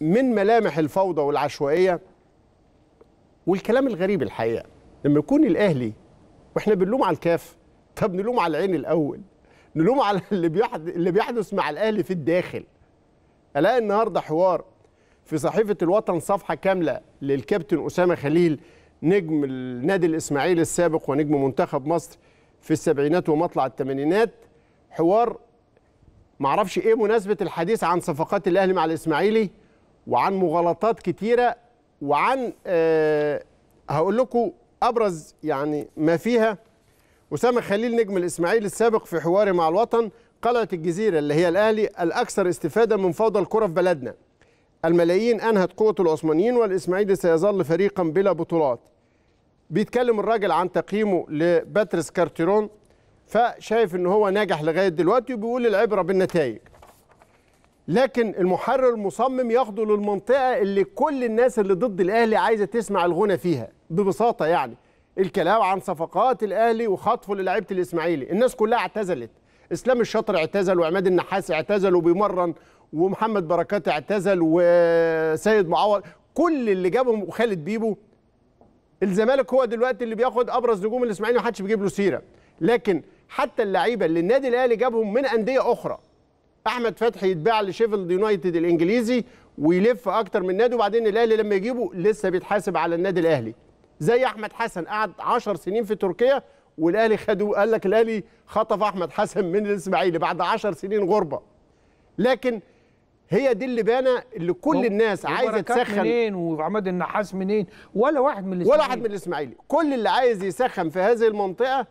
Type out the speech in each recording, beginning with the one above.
من ملامح الفوضى والعشوائيه والكلام الغريب الحقيقه لما يكون الاهلي واحنا بنلوم على الكاف طب نلوم على العين الاول نلوم على اللي بيحدث اللي بيحدث مع الاهلي في الداخل الاقي النهارده حوار في صحيفه الوطن صفحه كامله للكابتن اسامه خليل نجم النادي الاسماعيلي السابق ونجم منتخب مصر في السبعينات ومطلع الثمانينات حوار معرفش ايه مناسبه الحديث عن صفقات الاهلي مع الاسماعيلي وعن مغالطات كتيره وعن أه هقول لكم ابرز يعني ما فيها اسامه خليل نجم الاسماعيلي السابق في حواري مع الوطن قلعه الجزيره اللي هي الاهلي الاكثر استفاده من فوضى الكره في بلدنا الملايين انهت قوه العثمانيين والاسماعيلي سيظل فريقا بلا بطولات بيتكلم الراجل عن تقييمه لباتريس كارتيرون فشايف ان هو ناجح لغايه دلوقتي وبيقول العبره بالنتائج لكن المحرر المصمم ياخده للمنطقه اللي كل الناس اللي ضد الاهلي عايزه تسمع الغنى فيها ببساطه يعني الكلام عن صفقات الاهلي وخطفه للعيبة الاسماعيلي الناس كلها اعتزلت اسلام الشاطر اعتزل وعماد النحاس اعتزل وبيمرن ومحمد بركات اعتزل وسيد معوض كل اللي جابهم وخالد بيبو الزمالك هو دلوقتي اللي بياخد ابرز نجوم الاسماعيلي ومحدش بيجيب له سيره لكن حتى اللعيبه اللي النادي الاهلي جابهم من انديه اخرى احمد فتحي يتباع لشيفيلد يونايتد الانجليزي ويلف اكتر من نادي وبعدين الاهلي لما يجيبه لسه بيتحاسب على النادي الاهلي زي احمد حسن قعد 10 سنين في تركيا والاهلي خدوه قال لك الاهلي خطف احمد حسن من الاسماعيلي بعد 10 سنين غربه لكن هي دي اللي بانا اللي كل الناس عايزه تسخن منين وعماد النحاس منين ولا واحد من الاسماعيلي ولا واحد من الاسماعيلي كل اللي عايز يسخن في هذه المنطقه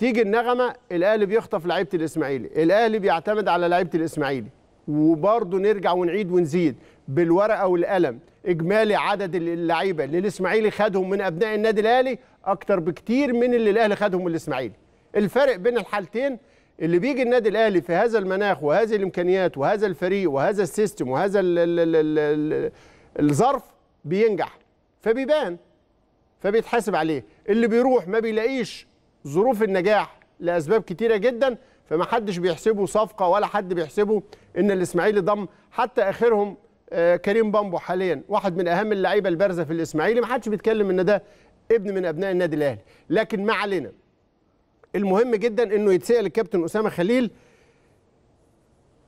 تيجي النغمه الاهلي بيخطف لعيبه الاسماعيلي الاهلي بيعتمد على لعيبه الاسماعيلي وبرضه نرجع ونعيد ونزيد بالورقه والقلم اجمالي عدد اللعيبه اللي الاسماعيلي خدهم من ابناء النادي الاهلي اكتر بكتير من اللي الاهلي خدهم من الاسماعيلي الفرق بين الحالتين اللي بيجي النادي الاهلي في هذا المناخ وهذه الامكانيات وهذا الفريق وهذا السيستم وهذا ال ال ال الظرف بينجح فبيبان فبيتحاسب عليه اللي بيروح ما بيلاقيش ظروف النجاح لاسباب كتيره جدا فما حدش بيحسبه صفقه ولا حد بيحسبه ان الاسماعيلي ضم حتى اخرهم آه، كريم بامبو حاليا واحد من اهم اللعيبه البارزه في الاسماعيلي ما حدش بيتكلم ان ده ابن من ابناء النادي الاهلي لكن ما علينا المهم جدا انه يتسال الكابتن اسامه خليل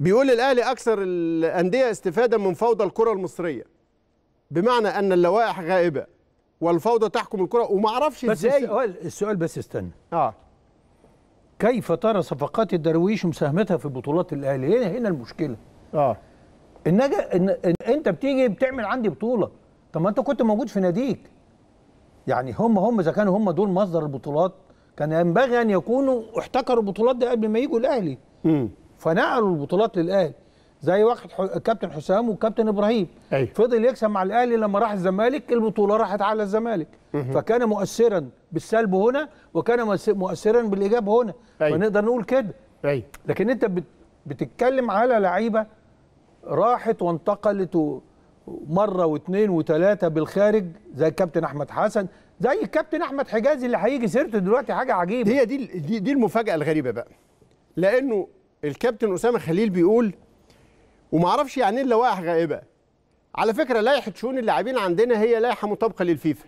بيقول الاهلي اكثر الانديه استفاده من فوضى الكره المصريه بمعنى ان اللوائح غائبه والفوضى تحكم الكره وما اعرفش ازاي السؤال السؤال بس استنى اه كيف ترى صفقات الدرويش ومساهمتها في بطولات الاهلي هنا هنا المشكله اه النجا إن... إن انت بتيجي بتعمل عندي بطوله طب ما انت كنت موجود في ناديك يعني هم هم اذا كانوا هم دول مصدر البطولات كان ينبغي ان يكونوا احتكروا البطولات دي قبل ما يجوا الاهلي امم فنقلوا البطولات للاهلي زي وقت كابتن حسام والكابتن ابراهيم أيوة. فضل يكسب مع الاهلي لما راح الزمالك البطوله راحت على الزمالك مه. فكان مؤثرا بالسلب هنا وكان مؤثرا بالايجاب هنا أيوة. فنقدر نقول كده أيوة. لكن انت بتتكلم على لعيبه راحت وانتقلت مره واثنين وثلاثه بالخارج زي الكابتن احمد حسن زي الكابتن احمد حجازي اللي هيجي سيرته دلوقتي حاجه عجيبه هي دي, دي المفاجاه الغريبه بقى لانه الكابتن اسامه خليل بيقول وما اعرفش يعني ايه اللوائح غائبه على فكره لائحه شؤون اللاعبين عندنا هي لائحه مطابقه للفيفا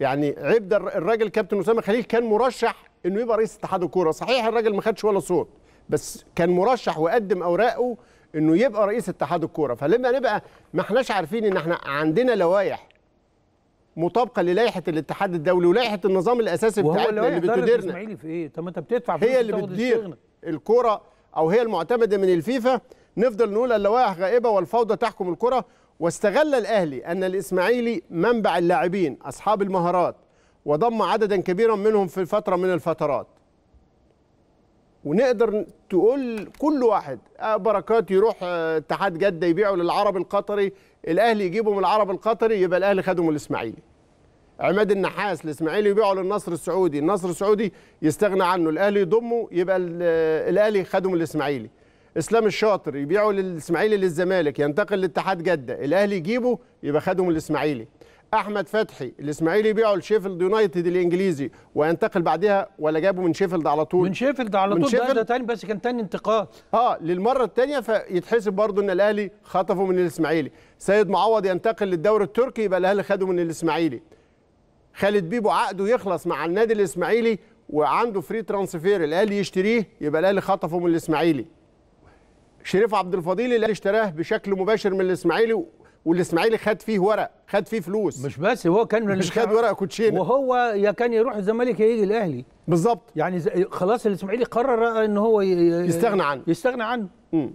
يعني عبد الراجل كابتن اسامه خليل كان مرشح انه يبقى رئيس اتحاد الكوره صحيح الراجل ما خدش ولا صوت بس كان مرشح وقدم اوراقه انه يبقى رئيس اتحاد الكوره فلما نبقى ما احناش عارفين ان احنا عندنا لوائح مطابقه للائحه الاتحاد الدولي ولائحه النظام الاساسي بتاعتنا اللي بتديرنا في ايه طب ما انت بتدفع هي اللي بتدير الكوره او هي المعتمده من الفيفا نفضل نقول اللوائح غائبه والفوضى تحكم الكره واستغل الاهلي ان الاسماعيلي منبع اللاعبين اصحاب المهارات وضم عددا كبيرا منهم في فتره من الفترات ونقدر تقول كل واحد آه، بركات يروح آه، اتحاد جده يبيعه للعرب القطري الاهلي يجيبه من العرب القطري يبقى الاهلي خده من الاسماعيلي عماد النحاس الاسماعيلي يبيعه للنصر السعودي النصر السعودي يستغنى عنه الاهلي يضمه يبقى آه، الاهلي خده من الاسماعيلي اسلام الشاطر يبيعه للاسماعيلي للزمالك ينتقل لاتحاد جده الاهلي يجيبه يبقى خدهم الاسماعيلي احمد فتحي الاسماعيلي يبيعه لشيفيلد يونايتد الانجليزي وينتقل بعدها ولا جابه من شيفيلد على طول من شيفيلد على طول ده, ده تاني بس كان تاني انتقال اه للمره الثانيه فيتحسب برضه ان الاهلي خطفه من الاسماعيلي سيد معوض ينتقل للدوري التركي يبقى الاهلي خده من الاسماعيلي خالد بيبو عقده يخلص مع النادي الاسماعيلي وعنده فري ترانسفير الاهلي يشتريه يبقى الاهلي خطفه من الاسماعيلي شريف عبد الفضيل اللي اشتراه بشكل مباشر من الاسماعيلي والاسماعيلي خد فيه ورق خد فيه فلوس مش بس هو كان مش خد ورق كوتشينه وهو يا كان يروح الزمالك يا يجي الاهلي بالظبط يعني خلاص الاسماعيلي قرر ان هو يستغنى عنه يستغنى عنه امم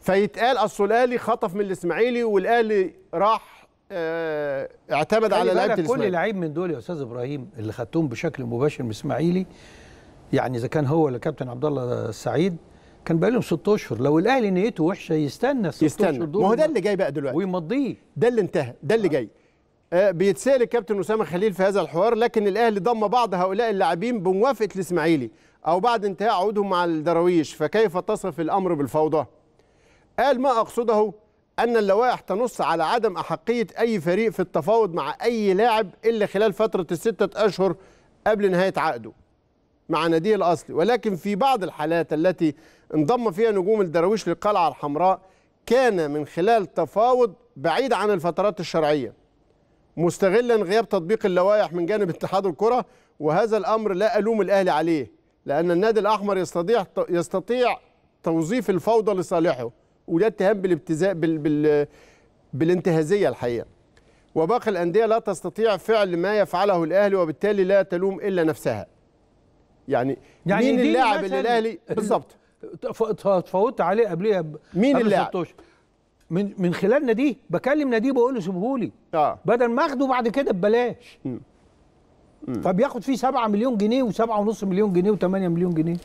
فيتقال اصل الاهلي خطف من الاسماعيلي والاهلي راح اه اعتمد على لعيبه الاسماعيلي كل لعيب من دول يا استاذ ابراهيم اللي خدتهم بشكل مباشر من الاسماعيلي يعني اذا كان هو ولا كابتن عبد الله السعيد كان بقى لهم ست اشهر لو الاهلي نيته وحشه يستنى ست اشهر دول ما هو ده اللي جاي بقى دلوقتي ويمضيه ده اللي انتهى ده اللي آه. جاي آه بيتسال الكابتن اسامه خليل في هذا الحوار لكن الاهلي ضم بعض هؤلاء اللاعبين بموافقه الاسماعيلي او بعد انتهاء عقودهم مع الدراويش فكيف تصف الامر بالفوضى قال ما اقصده ان اللوائح تنص على عدم احقيه اي فريق في التفاوض مع اي لاعب الا خلال فتره السته اشهر قبل نهايه عقده مع ناديه الاصلي ولكن في بعض الحالات التي انضم فيها نجوم الدراويش للقلعة الحمراء كان من خلال تفاوض بعيد عن الفترات الشرعية مستغلا غياب تطبيق اللوائح من جانب اتحاد الكرة وهذا الأمر لا ألوم الأهلي عليه لأن النادي الأحمر يستطيع يستطيع توظيف الفوضى لصالحه وده اتهام بالابتزاء بال... بال... بالانتهازية الحقيقة وباقي الأندية لا تستطيع فعل ما يفعله الأهلي وبالتالي لا تلوم إلا نفسها يعني, يعني مين اللاعب اللي الأهلي بالظبط اتفاوضت عليه قبليها مين اللي اللاعب؟ من من خلال ناديه بكلم ناديه بقول له سيبه لي اه بدل ما اخده بعد كده ببلاش فبياخد فيه 7 مليون جنيه و7.5 مليون جنيه و8 مليون جنيه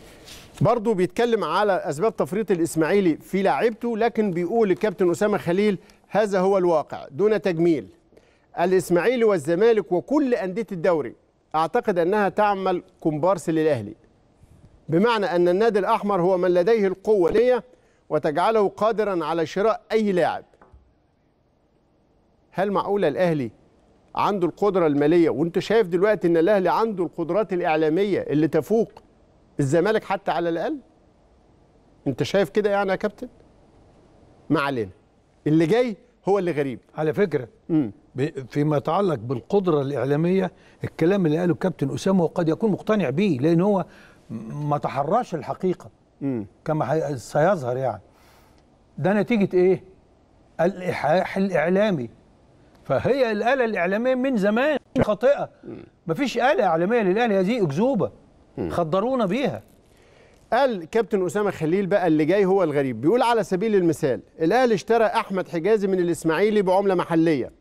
برضه بيتكلم على اسباب تفريط الاسماعيلي في لاعيبته لكن بيقول الكابتن اسامه خليل هذا هو الواقع دون تجميل الاسماعيلي والزمالك وكل انديه الدوري اعتقد انها تعمل كومبارس للاهلي بمعنى أن النادي الأحمر هو من لديه القوة ليه وتجعله قادرا على شراء أي لاعب هل معقولة الأهلي عنده القدرة المالية وانت شايف دلوقتي أن الأهلي عنده القدرات الإعلامية اللي تفوق الزمالك حتى على الأقل انت شايف كده يعني يا كابتن ما علينا اللي جاي هو اللي غريب على فكرة مم. فيما يتعلق بالقدرة الإعلامية الكلام اللي قاله الكابتن أسامة وقد يكون مقتنع به لأن هو ما تحرش الحقيقه م. كما سيظهر يعني ده نتيجه ايه الإيحاح الإعلامي فهي الآلة الإعلامية من زمان خاطئة مفيش آلة إعلامية للأهلي هذه أكذوبة خدرونا بيها قال كابتن أسامة خليل بقى اللي جاي هو الغريب بيقول على سبيل المثال الأهلي اشترى أحمد حجازي من الإسماعيلي بعملة محلية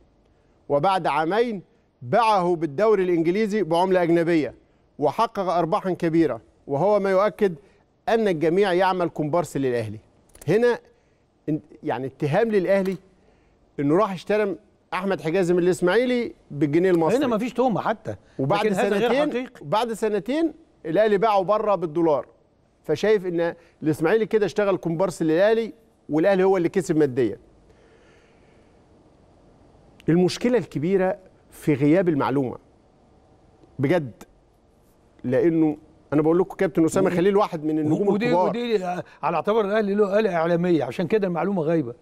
وبعد عامين باعه بالدوري الإنجليزي بعملة أجنبية وحقق أرباحا كبيرة وهو ما يؤكد أن الجميع يعمل كومبارس للأهلي هنا يعني اتهام للأهلي أنه راح اشترى احمد حجازي من الاسماعيلي بالجنيه المصري هنا مفيش تهمه حتى وبعد سنتين بعد سنتين الاهلي باعه بره بالدولار فشايف ان الاسماعيلي كده اشتغل كومبارس للاهلي والاهلي هو اللي كسب ماديا المشكله الكبيره في غياب المعلومه بجد لانه انا بقول لكم كابتن اسامه خليل واحد من النجوم ودي الكبار ودي على اعتبار الاهلي له آلة اعلاميه عشان كده المعلومه غايبه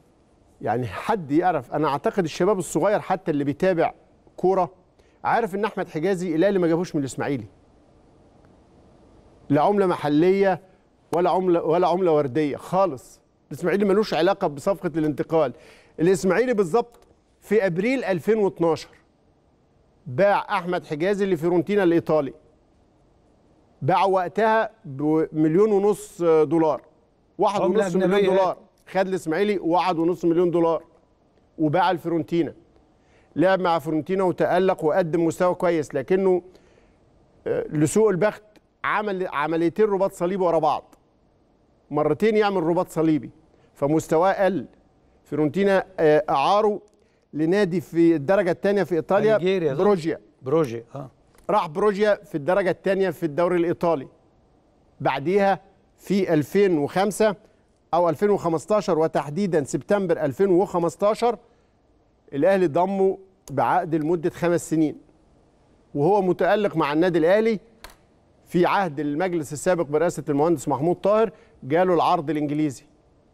يعني حد يعرف انا اعتقد الشباب الصغير حتى اللي بيتابع كوره عارف ان احمد حجازي الاهلي ما جابوش من الاسماعيلي لا عمله محليه ولا عمله ولا عمله ورديه خالص الاسماعيلي ملوش علاقه بصفقه الانتقال الاسماعيلي بالظبط في ابريل 2012 باع احمد حجازي لفيرونتينا الايطالي باعه وقتها بمليون ونص دولار واحد ونص مليون دولار خد الاسماعيلي واحد ونص مليون دولار وباع الفرونتينا لعب مع فرونتينا وتألق وقدم مستوى كويس لكنه آه، لسوء البخت عمل عمليتين رباط صليبي ورا بعض مرتين يعمل رباط صليبي فمستواه قل فرونتينا آه، اعاره لنادي في الدرجه الثانيه في ايطاليا بروجيا بروجيا اه راح بروجيا في الدرجة الثانية في الدوري الإيطالي بعديها في 2005 أو 2015 وتحديدا سبتمبر 2015 الأهلي ضمه بعقد لمدة خمس سنين وهو متألق مع النادي الأهلي في عهد المجلس السابق برئاسة المهندس محمود طاهر جاله العرض الإنجليزي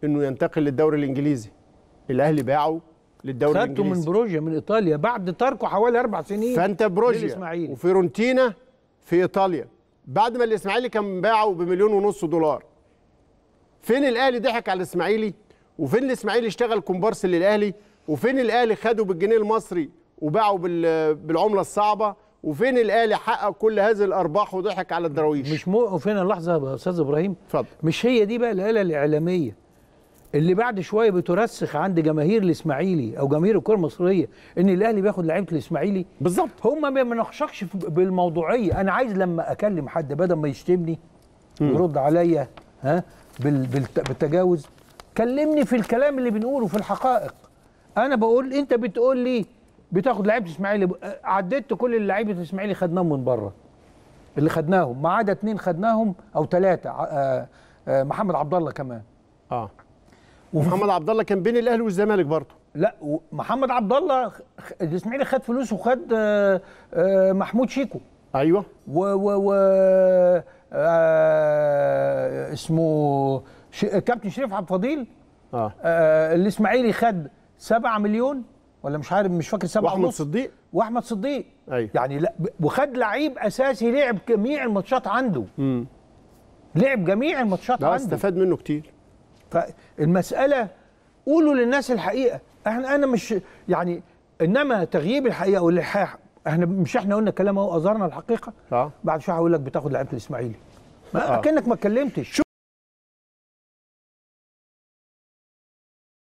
إنه ينتقل للدوري الإنجليزي الأهلي باعه للدوري الانجليزي خدته من بروجيا من ايطاليا بعد تركه حوالي اربع سنين فانت بروجيا وفيرونتينا في ايطاليا بعد ما الاسماعيلي كان باعه بمليون ونص دولار فين الاهلي ضحك على الاسماعيلي وفين الاسماعيلي اشتغل كومبارس للاهلي وفين الاهلي خده بالجنيه المصري وباعه بالعمله الصعبه وفين الاهلي حقق كل هذه الارباح وضحك على الدراويش مش موقف هنا لحظه يا استاذ ابراهيم اتفضل مش هي دي بقى الاله الاعلاميه اللي بعد شويه بترسخ عند جماهير الاسماعيلي او جماهير الكره المصريه ان الاهلي بياخد لعيبه الاسماعيلي بالظبط هم ما بنخشكش بالموضوعيه انا عايز لما اكلم حد بدل ما يشتمني يرد عليا ها بالتجاوز كلمني في الكلام اللي بنقوله في الحقائق انا بقول انت بتقول لي بتاخد لعيبه الاسماعيلي عديت كل اللعيبه الاسماعيلي خدناهم من بره اللي خدناهم ما عدا اتنين خدناهم او ثلاثه آه، آه، محمد عبد الله كمان اه ومحمد عبد الله كان بين الاهلي والزمالك برضه لا محمد عبد الله الاسماعيلي خد فلوس وخد آه، آه، محمود شيكو ايوه و و و آه، اسمه كابتن شريف عبد الفضيل اه, آه الاسماعيلي خد 7 مليون ولا مش عارف مش فاكر 7 واحمد صديق واحمد صديق أيوة. يعني لا وخد لعيب اساسي لعب جميع الماتشات عنده امم لعب جميع الماتشات عنده استفاد منه كتير فالمساله قولوا للناس الحقيقه احنا انا مش يعني انما تغييب الحقيقه والالحاح احنا مش احنا قلنا الكلام اهو اظهرنا الحقيقه بعد شويه هقول لك بتاخد لعيبه الاسماعيلي آه. اكنك كانك ما اتكلمتش